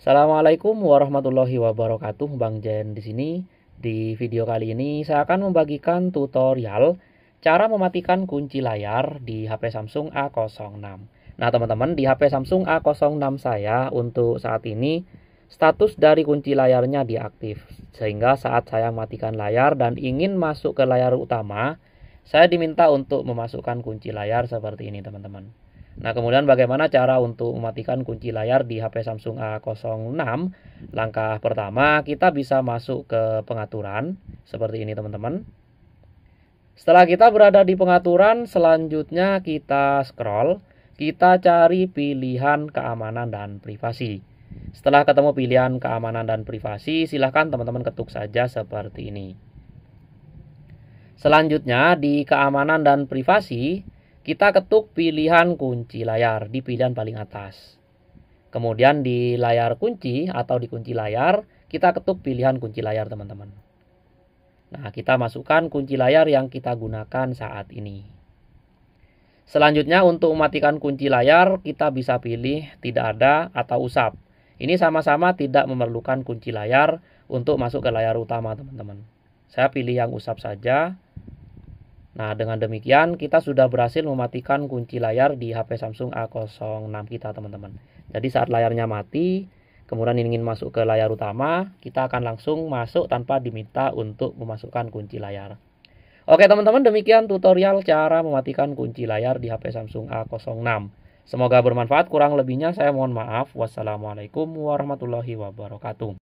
Assalamualaikum warahmatullahi wabarakatuh, Bang Jen di sini. Di video kali ini saya akan membagikan tutorial cara mematikan kunci layar di HP Samsung A06. Nah, teman-teman, di HP Samsung A06 saya untuk saat ini status dari kunci layarnya diaktif. Sehingga saat saya matikan layar dan ingin masuk ke layar utama, saya diminta untuk memasukkan kunci layar seperti ini, teman-teman. Nah, kemudian bagaimana cara untuk mematikan kunci layar di HP Samsung A06? Langkah pertama, kita bisa masuk ke pengaturan seperti ini, teman-teman. Setelah kita berada di pengaturan, selanjutnya kita scroll, kita cari pilihan keamanan dan privasi. Setelah ketemu pilihan keamanan dan privasi, silahkan teman-teman ketuk saja seperti ini. Selanjutnya, di keamanan dan privasi, kita ketuk pilihan kunci layar di pilihan paling atas. Kemudian di layar kunci atau di kunci layar, kita ketuk pilihan kunci layar teman-teman. Nah, kita masukkan kunci layar yang kita gunakan saat ini. Selanjutnya untuk mematikan kunci layar, kita bisa pilih tidak ada atau usap. Ini sama-sama tidak memerlukan kunci layar untuk masuk ke layar utama teman-teman. Saya pilih yang usap saja Nah, dengan demikian kita sudah berhasil mematikan kunci layar di HP Samsung A06 kita, teman-teman. Jadi saat layarnya mati, kemudian ingin masuk ke layar utama, kita akan langsung masuk tanpa diminta untuk memasukkan kunci layar. Oke, teman-teman, demikian tutorial cara mematikan kunci layar di HP Samsung A06. Semoga bermanfaat, kurang lebihnya saya mohon maaf. Wassalamualaikum warahmatullahi wabarakatuh.